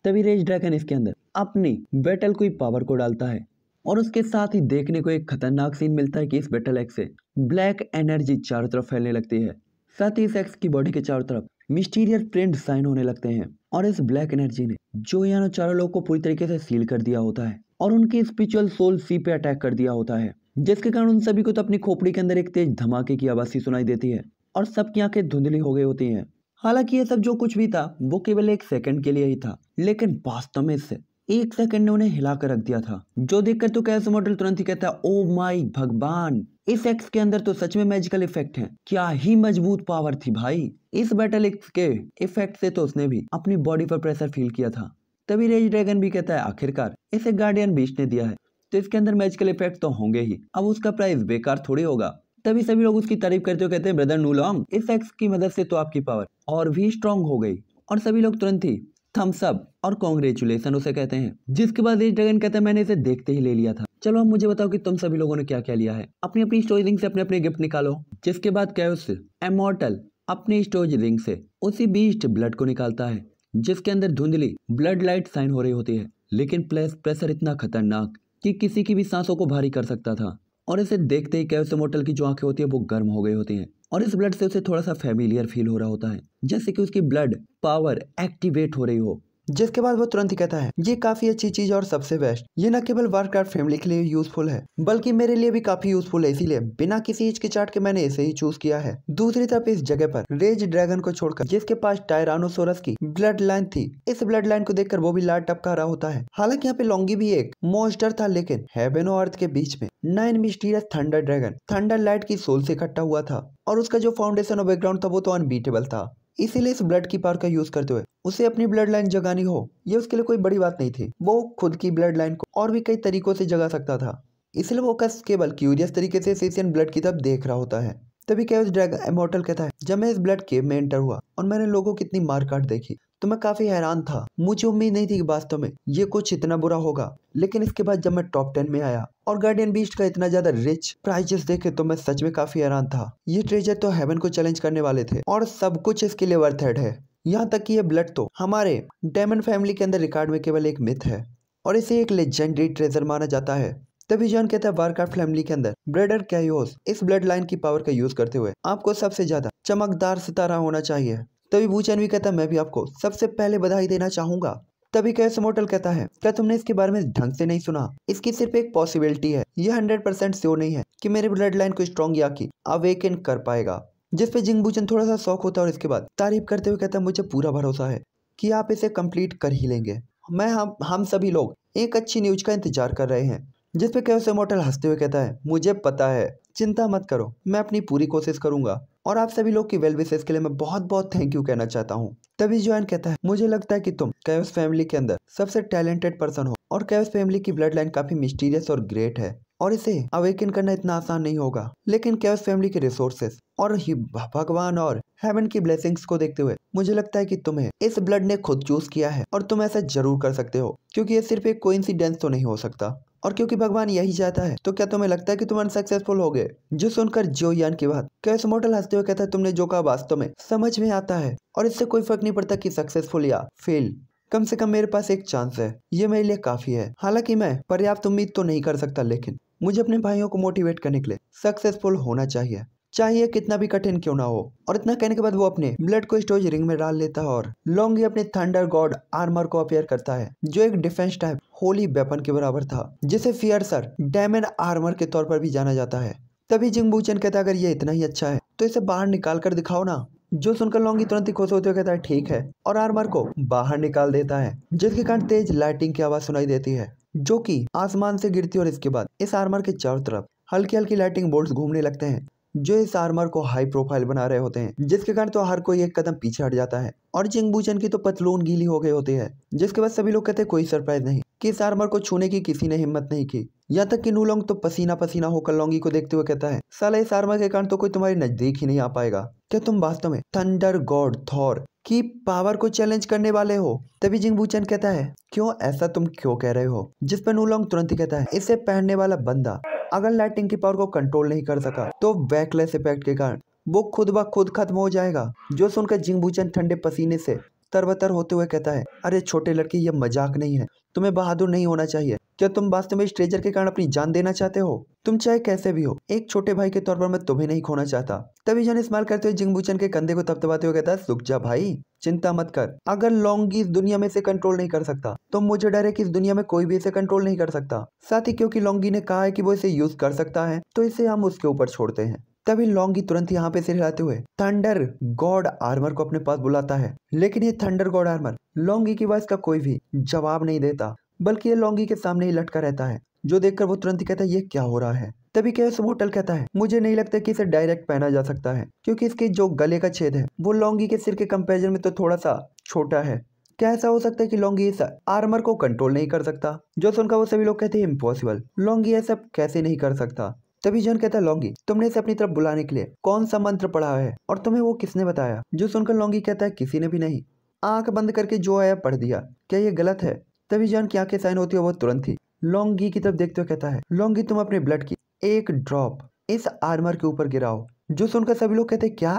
तभी रेज ड्रैगन इसके अंदर अपनी बैटल कोई पावर को डालता है और उसके साथ ही देखने को एक खतरनाक सीन मिलता है कि इस बैटल एक्स से ब्लैक एनर्जी चारों तरफ फैलने लगती है साथ ही इस एक्स की बॉडी के चारों तरफ मिस्टीरियस प्रिंट साइन होने लगते हैं और इस ब्लैक एनर्जी ने जो यानो चारों लोग को पूरी तरीके से सील कर दिया होता है और उनके स्पिरिचुअल सोल सी पे अटैक कर दिया होता है जिसके कारण उन सभी को तो अपनी खोपड़ी के अंदर एक तेज धमाके की आवाज़ सुनाई देती है और सबकी आंखें धुंधली हो गई होती हैं हालांकि ये सब जो कुछ भी था वो केवल एक सेकंड के लिए ही था लेकिन वास्तव में इससे एक सेकंड ने उन्हें हिला कर रख दिया था जो देखकर तो कैसे मॉडल तुरंत ही कहता है ओ माई भगवान इस एक्स के अंदर तो सच में मैजिकल इफेक्ट है क्या ही मजबूत पावर थी भाई इस बैटल के इफेक्ट से तो उसने भी अपनी बॉडी पर प्रेशर फील किया था तभी रेज ड्रैगन भी कहता है आखिरकार इसे गार्डियन बीच ने दिया है तो इसके अंदर मैजिकल इफेक्ट तो होंगे ही अब उसका प्राइस बेकार थोड़ी होगा तभी सभी लोग उसकी तारीफ करते हुए कहते हैं ब्रदर नूलोंग इस एक्स की मदद से तो आपकी पावर और भी स्ट्रांग हो गई और सभी लोग तुरंत ही थम्स अप और कॉन्ग्रेचुलेसन उसे कहते हैं जिसके बाद रेज ड्रैगन कहते हैं मैंने इसे देखते ही ले लिया था चलो अब मुझे बताओ कि तुम सभी लोगों ने क्या क्या लिया है अपनी अपनी स्टोरिंग से अपने अपने गिफ्ट निकालो जिसके बाद कैस एमोटल अपने स्टोरेज रिंग से उसी बीस्ट ब्लड को निकालता है जिसके अंदर धुंधली ब्लड लाइट साइन हो रही होती है लेकिन प्लस प्रेशर इतना खतरनाक कि किसी की भी सांसों को भारी कर सकता था और इसे देखते ही कैसे मोटल की जो आंखें होती है वो गर्म हो गई होती हैं और इस ब्लड से उसे थोड़ा सा फेमिलियर फील हो रहा होता है जैसे कि उसकी ब्लड पावर एक्टिवेट हो रही हो जिसके बाद वो तुरंत ही कहता है ये काफी अच्छी चीज और सबसे बेस्ट ये न केवल वारक्राफ्ट फैमिली के लिए यूजफुल है बल्कि मेरे लिए भी काफी यूजफुल है इसीलिए बिना किसी हिचकिचाट के मैंने इसे ही चूज किया है दूसरी तरफ इस जगह पर रेज ड्रैगन को छोड़कर जिसके पास टायरानोसोरस की ब्लड लाइन थी इस ब्लड लाइन को देखकर वो भी लाल टपका रहा होता है हालांकि यहाँ पे लॉन्गी भी एक मोस्टर था लेकिन हेवेनो अर्थ के बीच में nine mysterious thunder dragon thunder light की सोल से इकट्ठा हुआ था और उसका जो फाउंडेशन और बैकग्राउंड था वो तो अनबीटेबल था इसीलिए इस ब्लड की पावर का यूज करते हुए उसे अपनी ब्लड लाइन जगानी हो यह उसके लिए कोई बड़ी बात नहीं थी वो खुद की ब्लड लाइन को और भी कई तरीकों से जगा सकता था इसलिए वो कस केवल क्यूरियस तरीके से ब्लड की तरफ देख रहा होता है तभी क्या उस ड्रैगन इमोटल कहता है जब मैं इस ब्लड केव में एंटर हुआ और मैंने लोगों की इतनी मार काट देखी तो मैं काफी हैरान था मुझे उम्मीद नहीं थी कि वास्तव में ये कुछ इतना बुरा होगा लेकिन इसके बाद जब मैं टॉप टेन में आया और गार्डियन बीस्ट का इतना ज्यादा रिच प्राइजेस देखे तो मैं सच में काफी हैरान था ये ट्रेजर तो हेवन को चैलेंज करने वाले थे और सब कुछ इसके लिए वर्थेड है यहाँ तक कि ये ब्लड तो हमारे डायमंड फैमिली के अंदर रिकॉर्ड में केवल एक मिथ है और इसे एक लेजेंडरी ट्रेजर माना जाता है तभी जॉन कहता है वारकार्ड फैमिली के अंदर ब्रेडर कैस इस ब्लड लाइन की पावर का यूज करते हुए आपको सबसे ज्यादा चमकदार सितारा होना चाहिए तभी भूचैन भी कहता मैं भी आपको सबसे पहले बधाई देना चाहूंगा तभी कैसे मोटल कहता है क्या तुमने इसके बारे में ढंग से नहीं सुना इसकी सिर्फ एक पॉसिबिलिटी है यह हंड्रेड परसेंट श्योर नहीं है कि मेरे ब्लड लाइन को स्ट्रॉन्ग या की अवेकन कर पाएगा जिसपे जिंगबूचन थोड़ा सा शौक होता है और इसके बाद तारीफ करते हुए कहता है मुझे पूरा भरोसा है कि आप इसे कंप्लीट कर ही लेंगे मैं हम हम सभी लोग एक अच्छी न्यूज का इंतजार कर रहे हैं जिस पे कैसे मोटल हंसते हुए कहता है मुझे पता है चिंता मत करो मैं अपनी पूरी कोशिश करूंगा और आप सभी लोग की वेल विशेष के लिए मैं बहुत बहुत थैंक यू कहना चाहता हूँ तभी जॉइन कहता है मुझे लगता है कि तुम कैस फैमिली के अंदर सबसे टैलेंटेड पर्सन हो और कैस फैमिली की ब्लड लाइन काफी मिस्टीरियस और ग्रेट है और इसे अवेकन करना इतना आसान नहीं होगा लेकिन कैस फैमिली के रिसोर्सेस और भगवान और हेवन की ब्लेसिंग्स को देखते हुए मुझे लगता है कि तुम्हें इस ब्लड ने खुद चूज किया है और तुम ऐसा जरूर कर सकते हो क्योंकि ये सिर्फ एक कोइंसिडेंस तो नहीं हो सकता और क्योंकि भगवान यही चाहता है तो क्या तुम्हें लगता है कि तुम अनसक्सेसफुल हो गए जो सुनकर जो यान की बात कैसे मोटल हंसते हुए कहता है तुमने जो कहा वास्तव में समझ में आता है और इससे कोई फर्क नहीं पड़ता कि सक्सेसफुल या फेल कम से कम मेरे पास एक चांस है ये मेरे लिए काफी है हालांकि मैं पर्याप्त उम्मीद तो नहीं कर सकता लेकिन मुझे अपने भाइयों को मोटिवेट करने के लिए सक्सेसफुल होना चाहिए चाहे ये कितना भी कठिन क्यों ना हो और इतना कहने के बाद वो अपने ब्लड को स्टोरेज रिंग में डाल लेता है और ही अपने थंडर गॉड आर्मर को अपेयर करता है जो एक डिफेंस टाइप होली वेपन के बराबर था जिसे फियर सर डायमंड आर्मर के तौर पर भी जाना जाता है तभी जिंगबूचन कहता है अगर ये इतना ही अच्छा है तो इसे बाहर निकाल कर दिखाओ ना जो सुनकर लौंगी तुरंत ही खुश होते हुए कहता है ठीक है और आर्मर को बाहर निकाल देता है जिसके कारण तेज लाइटिंग की आवाज सुनाई देती है जो कि आसमान से गिरती और इसके बाद इस आर्मर के चारों तरफ हल्की हल्की लाइटिंग बोल्ट घूमने लगते हैं जो इस आर्मर को हाई प्रोफाइल बना रहे होते हैं जिसके कारण तो हर कोई एक कदम पीछे हट जाता है और जिंगबूचन की तो पतलून गीली हो गई होती है जिसके बाद सभी लोग कहते हैं कोई सरप्राइज नहीं कि इस आर्मर को छूने की किसी ने हिम्मत नहीं की यहाँ तक कि नूलोंग तो पसीना पसीना होकर लोंगी को देखते हुए कहता है साला इस आर्मर के कारण तो कोई तुम्हारी नजदीक ही नहीं आ पाएगा क्या तुम वास्तव में थंडर गॉड थॉर कि पावर को चैलेंज करने वाले हो तभी चैन कहता है क्यों ऐसा तुम क्यों कह रहे हो जिस पर नूलोंग तुरंत ही कहता है इसे पहनने वाला बंदा अगर लाइटिंग की पावर को कंट्रोल नहीं कर सका तो वैकलेस इफेक्ट के कारण वो खुद ब खुद खत्म हो जाएगा जो सुनकर चैन ठंडे पसीने से तरबतर होते हुए कहता है अरे छोटे लड़के ये मजाक नहीं है तुम्हें बहादुर नहीं होना चाहिए क्या तुम वास्तव में इस ट्रेजर के कारण अपनी जान देना चाहते हो तुम चाहे कैसे भी हो एक छोटे भाई के तौर पर मैं तुम्हें नहीं खोना चाहता तभी जन इस्तेमाल करते हुए जिंगबूचन के कंधे को तपतपाते हुए कहता है सुख जा भाई चिंता मत कर अगर लोंगी इस दुनिया में इसे कंट्रोल नहीं कर सकता तो मुझे डर है कि इस दुनिया में कोई भी इसे कंट्रोल नहीं कर सकता साथ ही क्योंकि लॉन्गी ने कहा है कि वो इसे यूज कर सकता है तो इसे हम उसके ऊपर छोड़ते हैं तभी लॉन्ग ही तुरंत यहाँ पे सिर हिलाते हुए थंडर गॉड आर्मर को अपने पास बुलाता है लेकिन ये थंडर गॉड आर्मर लॉन्गी की आवाज का कोई भी जवाब नहीं देता बल्कि ये लॉन्गी के सामने ही लटका रहता है जो देखकर वो तुरंत कहता है ये क्या हो रहा है तभी कैस होटल कहता है मुझे नहीं लगता कि इसे डायरेक्ट पहना जा सकता है क्योंकि इसके जो गले का छेद है वो लॉन्गी के सिर के कंपेरिजन में तो थोड़ा सा छोटा है क्या ऐसा हो सकता है कि लॉन्गी इस आर्मर को कंट्रोल नहीं कर सकता जो सुनकर वो सभी लोग कहते हैं इम्पॉसिबल लॉन्गी ऐसा कैसे नहीं कर सकता तभी जॉन कहता है लॉन्गी तुमने इसे अपनी तरफ बुलाने के लिए कौन सा मंत्र पढ़ा है और तुम्हें वो किसने बताया जो सुनकर लॉन्गी कहता है किसी ने भी नहीं आंख बंद करके जो आया पढ़ दिया क्या ये गलत है तभी जॉन की आंखें साइन होती है वो तुरंत ही लॉन्गी की तरफ देखते हुए कहता है लॉन्गी तुम अपने ब्लड की एक ड्रॉप इस आर्मर के ऊपर गिराओ जो सुनकर सभी लोग कहते क्या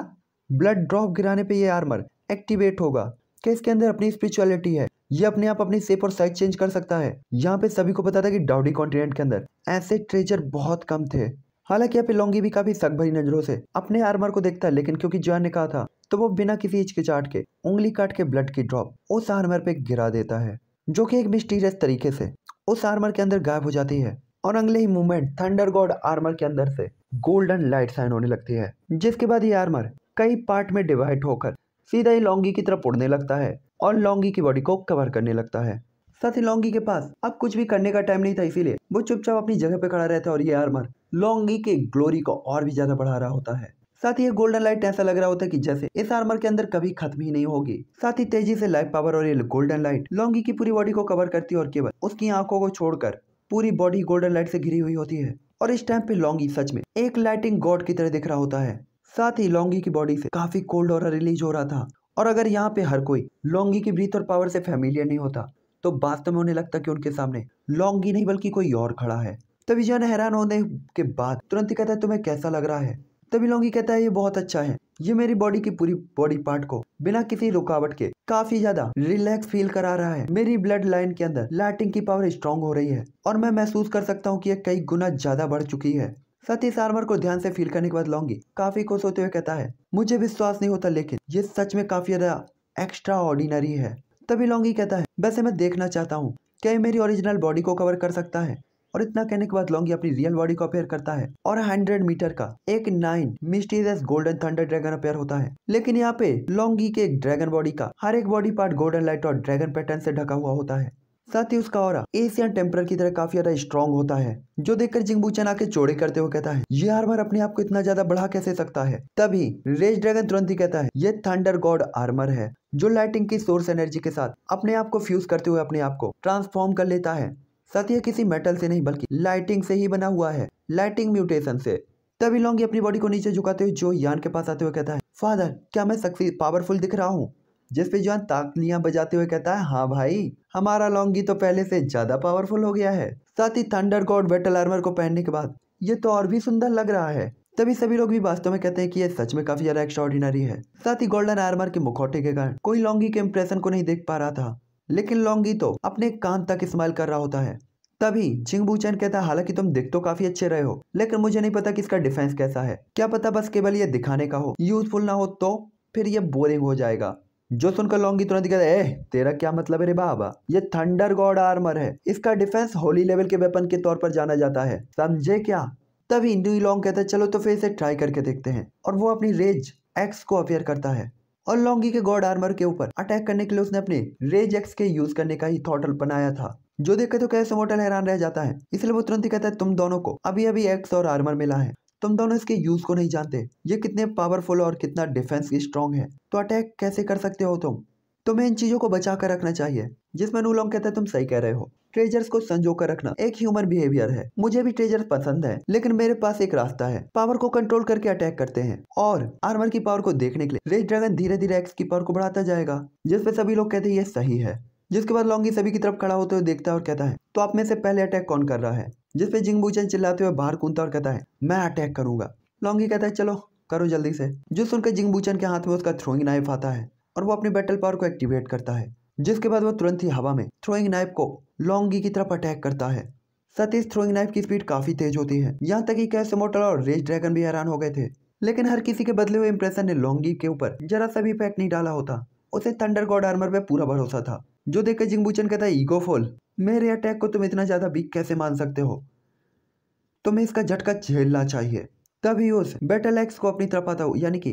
ब्लड ड्रॉप गिराने पे ये आर्मर एक्टिवेट होगा क्या इसके अंदर अपनी स्पिरिचुअलिटी है ये अपने आप अपनी सेप और साइज चेंज कर सकता है यहाँ पे सभी को पता था कि डाउडी कॉन्टिनेंट के अंदर ऐसे ट्रेजर बहुत कम थे हालांकि यहाँ पे लोंगी भी काफी सक भरी नजरों से अपने आर्मर को देखता है लेकिन क्योंकि जॉन ने कहा था तो वो बिना किसी हिचकिचाट के उंगली काट के ब्लड की ड्रॉप उस आर्मर पे गिरा देता है जो कि एक मिस्टीरियस तरीके से उस आर्मर के अंदर गायब हो जाती है और अगले ही मूवमेंट थंडर गॉड आर्मर के अंदर से गोल्डन लाइट साइन होने लगती है जिसके बाद ये आर्मर कई पार्ट में डिवाइड होकर सीधा ही लोंगी की तरफ उड़ने लगता है और लौंगी की बॉडी को कवर करने लगता है साथ ही लौंगी के पास अब कुछ भी करने का टाइम नहीं था इसीलिए वो चुपचाप अपनी जगह पे खड़ा रहता है और ये आर्मर लौंगी के ग्लोरी को और भी ज्यादा बढ़ा रहा होता है साथ ही ये गोल्डन लाइट ऐसा लग रहा होता है कि जैसे इस आर्मर के अंदर कभी खत्म ही नहीं होगी साथ ही तेजी से लाइट पावर और ये गोल्डन लाइट लौंगी की पूरी बॉडी को कवर करती है और केवल उसकी आंखों को छोड़कर पूरी बॉडी गोल्डन लाइट से घिरी हुई होती है और इस टाइम पे लौंगी सच में एक लाइटिंग गॉड की तरह दिख रहा होता है साथ ही लौंगी की बॉडी से काफी कोल्ड और रिलीज हो रहा था और अगर यहाँ पे हर कोई लौंगी की ब्रीथ और पावर से फैमिलियर नहीं होता तो वास्तव में उन्हें लगता कि उनके सामने लौंगी नहीं बल्कि कोई और खड़ा है तभी जन हैरान होने के बाद तुरंत ही कहता है तुम्हें कैसा लग रहा है तभी लोंगी कहता है ये बहुत अच्छा है ये मेरी बॉडी की पूरी बॉडी पार्ट को बिना किसी रुकावट के काफी ज्यादा रिलैक्स फील करा रहा है मेरी ब्लड लाइन के अंदर लाइटिंग की पावर स्ट्रांग हो रही है और मैं महसूस कर सकता हूँ कि यह कई गुना ज्यादा बढ़ चुकी है सती ही को ध्यान से फील करने के बाद लौंगी काफी खुश होते हुए कहता है मुझे विश्वास नहीं होता लेकिन ये सच में काफी ज्यादा एक्स्ट्रा ऑर्डिनरी है तभी लौंगी कहता है वैसे मैं देखना चाहता हूँ क्या ये मेरी ओरिजिनल बॉडी को कवर कर सकता है और इतना कहने के बाद लॉन्गी अपनी रियल बॉडी को अपेयर करता है और 100 मीटर का एक nine mysterious golden thunder dragon appear होता है लेकिन यहाँ पे लॉन्गी के ड्रैगन बॉडी का हर एक बॉडी पार्ट गोल्डन लाइट और ड्रैगन पैटर्न से ढका हुआ होता है साथ ही उसका और एशियन टेम्पर की तरह काफी ज्यादा स्ट्रॉन्ग होता है जो देखकर जिंगबू चैन आके चौड़े करते हुए कहता है ये आर्मर अपने आप को इतना ज्यादा बढ़ा कैसे सकता है तभी रेज ड्रैगन तुरंत ही कहता है यह थंडर गॉड आर्मर है जो लाइटिंग की सोर्स एनर्जी के साथ अपने आप को फ्यूज करते हुए अपने आप को ट्रांसफॉर्म कर लेता है साथ ही किसी मेटल से नहीं बल्कि लाइटिंग से ही बना हुआ है लाइटिंग म्यूटेशन से तभी लॉन्गी अपनी बॉडी को नीचे झुकाते हुए जो यान के पास आते हुए कहता है फादर क्या मैं सक्सी पावरफुल दिख रहा हूँ जिस पे जॉन ताकलियां बजाते हुए कहता है हाँ भाई हमारा लॉन्गी तो पहले से ज्यादा पावरफुल हो गया है साथ ही थंडर गॉड बेटल आर्मर को पहनने के बाद ये तो और भी सुंदर लग रहा है तभी सभी लोग भी वास्तव में कहते हैं कि ये सच में काफी ज्यादा एक्स्ट्रॉर्डिनरी है साथ ही गोल्डन आर्मर के मुखौटे के कारण कोई लॉन्गी के इम्प्रेशन को नहीं देख पा रहा था लेकिन लॉन्गी तो अपने कान तक स्माइल कर रहा होता है तभी चैन कहता है हालांकि तुम दिख तो काफी अच्छे रहे हो लेकिन मुझे नहीं पता कि इसका डिफेंस कैसा है क्या पता बस केवल ये दिखाने का हो यूजफुल ना हो तो फिर ये बोरिंग हो जाएगा जो सुनकर लॉन्गी तुरंत कहता है तेरा क्या मतलब है रे बाबा ये थंडर गॉड आर्मर है इसका डिफेंस होली लेवल के वेपन के तौर पर जाना जाता है समझे क्या तभी न्यू लॉन्ग कहता है चलो तो फिर इसे ट्राई करके देखते हैं और वो अपनी रेज एक्स को अपेयर करता है और लॉन्गी के गॉड आर्मर के ऊपर अटैक करने के लिए उसने अपने रेज एक्स के यूज करने का ही थॉटल बनाया था जो देखे तो कैसे मोटल हैरान रह जाता है इसलिए वो तुरंत ही कहता है तुम दोनों को अभी अभी एक्स और आर्मर मिला है तुम दोनों इसके यूज को नहीं जानते ये कितने पावरफुल और कितना डिफेंस स्ट्रॉन्ग है तो अटैक कैसे कर सकते हो तुम तुम्हें इन चीजों को बचा कर रखना चाहिए जिसमें नूलोंग कहते हैं तुम सही कह रहे हो ट्रेजर्स को संजो कर रखना एक ह्यूमन बिहेवियर है मुझे भी ट्रेजर पसंद है लेकिन मेरे पास एक रास्ता है पावर को कंट्रोल करके अटैक करते हैं और आर्मर की पावर को देखने के लिए रेड ड्रैगन धीरे धीरे एक्स की पावर को बढ़ाता जाएगा जिसपे सभी लोग कहते हैं ये सही है जिसके बाद लॉन्गी सभी की तरफ खड़ा होते हुए देखता है और कहता है तो आप में से पहले अटैक कौन कर रहा है जिसपे जिंगबूचन चिल्लाते हुए बाहर कूदता और कहता है मैं अटैक करूंगा लॉन्गी कहता है चलो करो जल्दी से जो सुनकर जिंगबूचन के हाथ में उसका थ्रोइंग नाइफ आता है और वो अपने बैटल पावर को एक्टिवेट करता है जिसके बाद वो तुरंत ही हवा में थ्रोइंग नाइफ को लॉन्गी की तरफ अटैक करता है साथ ही थ्रोइंग नाइफ की स्पीड काफी तेज होती है यहाँ तक कि कैसे मोटर और रेस ड्रैगन भी हैरान हो गए थे लेकिन हर किसी के बदले हुए इंप्रेशन ने लॉन्गी के ऊपर जरा सा भी इफेक्ट नहीं डाला होता उसे थंडर गॉड आर्मर पे पूरा भरोसा था जो देखकर जिंगबूचन कहता है ईगो फॉल मेरे अटैक को तुम इतना ज़्यादा वीक कैसे मान सकते हो तुम्हें इसका झटका झेलना चाहिए तभी उस बेटल एक्स को अपनी तरफ आता हुआ यानी कि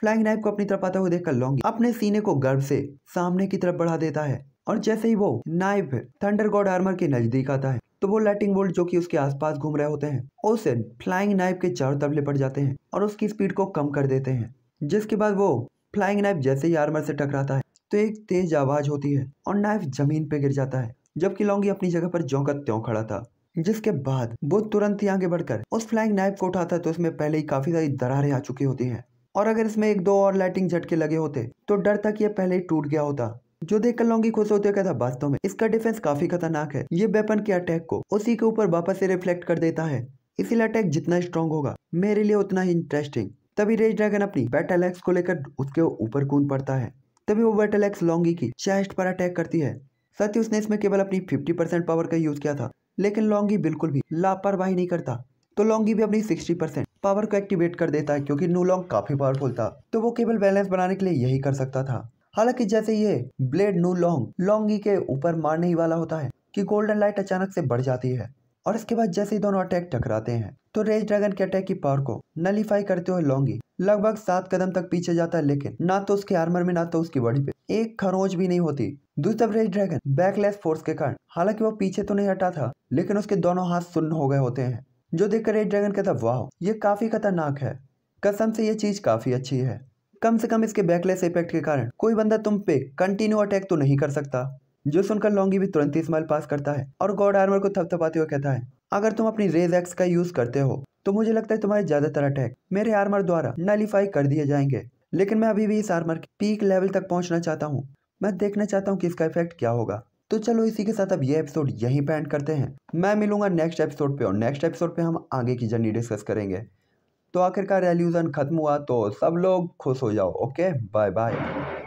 फ्लाइंग नाइफ को अपनी तरफ आता हुआ देखकर लॉन्ग अपने सीने को गर्व से सामने की तरफ बढ़ा देता है और जैसे ही वो नाइफ थंडर गॉड आर्मर के नजदीक आता है तो वो लाइटिंग बोल्ट जो कि उसके आसपास घूम रहे होते हैं उस फ्लाइंग नाइफ के चारों तबले पड़ जाते हैं और उसकी स्पीड को कम कर देते हैं जिसके बाद वो फ्लाइंग नाइफ जैसे ही आर्मर से टकराता है तो एक तेज आवाज होती है और नाइफ जमीन पे गिर जाता है जबकि लौंगी अपनी जगह पर ज्यों का त्यों खड़ा था जिसके बाद वो तुरंत ही आगे बढ़कर उस फ्लाइंग नाइफ को उठाता है तो उसमें पहले ही काफी सारी दरारें आ चुकी होती हैं और अगर इसमें एक दो और लाइटिंग झटके लगे होते तो डर था कि यह पहले ही टूट गया होता जो देखकर लोंगी खुश होते कहता वास्तव में इसका डिफेंस काफी खतरनाक है ये वेपन के अटैक को उसी के ऊपर वापस से रिफ्लेक्ट कर देता है इसीलिए अटैक जितना स्ट्रॉन्ग होगा मेरे लिए उतना ही इंटरेस्टिंग तभी रेज ड्रैगन अपनी बैटल एक्स को लेकर उसके ऊपर कूद पड़ता है तभी वो बैटल एक्स लॉन्गी की चेस्ट पर अटैक करती है साथ ही उसने इसमें केवल अपनी 50% पावर का यूज किया था लेकिन लॉन्गी बिल्कुल भी लापरवाही नहीं करता तो लॉन्गी भी अपनी 60% पावर को एक्टिवेट कर देता है क्योंकि लॉन्ग काफी पावरफुल था तो वो केवल बैलेंस बनाने के लिए यही कर सकता था हालांकि जैसे ये ब्लेड नू लॉन्ग लॉन्गी के ऊपर मारने ही वाला होता है कि गोल्डन लाइट अचानक से बढ़ जाती है और इसके बाद जैसे ही दोनों अटैक टकराते हैं तो रेज ड्रैगन के अटैक की पावर को नलीफाई करते हुए लॉन्गी लगभग सात कदम तक पीछे जाता है लेकिन ना तो उसके आर्मर में ना तो उसकी बॉडी पे एक खरोज भी नहीं होती दूसरी तरफ रेड ड्रैगन बैकलेस फोर्स के कारण हालांकि वो पीछे तो नहीं हटा था लेकिन उसके दोनों हाथ सुन्न हो गए होते हैं जो देखकर रेड ड्रैगन कहता वाह ये काफी खतरनाक है कसम से ये चीज काफी अच्छी है कम से कम इसके बैकलेस इफेक्ट के कारण कोई बंदा तुम पे कंटिन्यू अटैक तो नहीं कर सकता जो सुनकर लॉन्गी भी तुरंत ही स्माइल पास करता है और गॉड आर्मर को थपथपाते हुए कहता है अगर तुम अपनी रेज एक्स का यूज करते हो तो मुझे लगता है तुम्हारे ज्यादातर अटैक मेरे आर्मर द्वारा नलीफाई कर दिए जाएंगे लेकिन मैं अभी भी इस आर्मर के पीक लेवल तक पहुंचना चाहता हूं। मैं देखना चाहता हूं कि इसका इफेक्ट क्या होगा तो चलो इसी के साथ अब ये एपिसोड यहीं पे एंड करते हैं मैं मिलूंगा नेक्स्ट एपिसोड पे और नेक्स्ट एपिसोड पे हम आगे की जर्नी डिस्कस करेंगे तो आखिरकार रेल्यूजन खत्म हुआ तो सब लोग खुश हो जाओ ओके बाय बाय